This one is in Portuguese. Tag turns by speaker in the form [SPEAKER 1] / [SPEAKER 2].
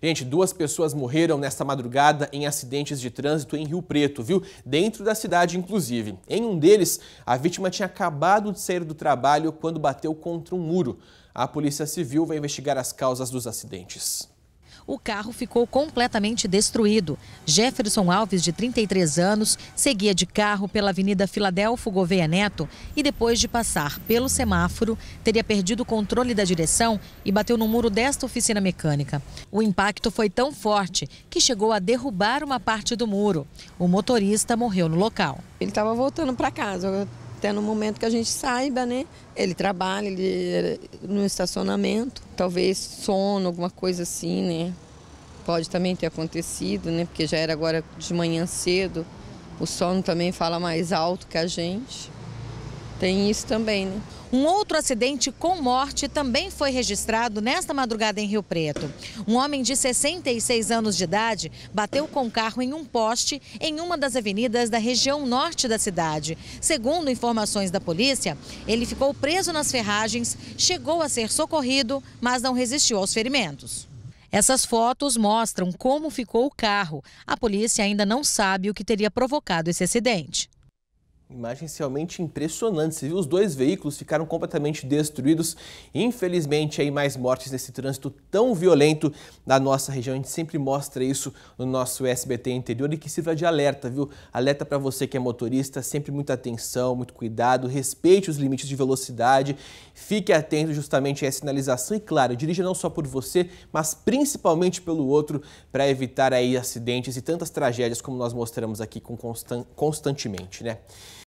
[SPEAKER 1] Gente, duas pessoas morreram nesta madrugada em acidentes de trânsito em Rio Preto, viu? Dentro da cidade, inclusive. Em um deles, a vítima tinha acabado de sair do trabalho quando bateu contra um muro. A Polícia Civil vai investigar as causas dos acidentes
[SPEAKER 2] o carro ficou completamente destruído. Jefferson Alves, de 33 anos, seguia de carro pela Avenida Filadelfo Gouveia Neto e, depois de passar pelo semáforo, teria perdido o controle da direção e bateu no muro desta oficina mecânica. O impacto foi tão forte que chegou a derrubar uma parte do muro. O motorista morreu
[SPEAKER 3] no local. Ele estava voltando para casa, até no momento que a gente saiba, né? Ele trabalha ele, eh, no estacionamento, talvez sono, alguma coisa assim, né? Pode também ter acontecido, né? Porque já era agora de manhã cedo, o sono também fala mais alto que a gente. Tem isso também, né? Um outro
[SPEAKER 2] acidente com morte também foi registrado nesta madrugada em Rio Preto. Um homem de 66 anos de idade bateu com o carro em um poste em uma das avenidas da região norte da cidade. Segundo informações da polícia, ele ficou preso nas ferragens, chegou a ser socorrido, mas não resistiu aos ferimentos. Essas fotos mostram como ficou o carro. A polícia ainda não sabe o que teria provocado esse acidente.
[SPEAKER 1] Imagens realmente impressionantes. Você viu? Os dois veículos ficaram completamente destruídos. Infelizmente, aí mais mortes nesse trânsito tão violento na nossa região. A gente sempre mostra isso no nosso SBT interior e que sirva de alerta, viu? Alerta para você que é motorista, sempre muita atenção, muito cuidado, respeite os limites de velocidade, fique atento justamente à sinalização e, claro, dirija não só por você, mas principalmente pelo outro para evitar aí acidentes e tantas tragédias como nós mostramos aqui com constantemente, né?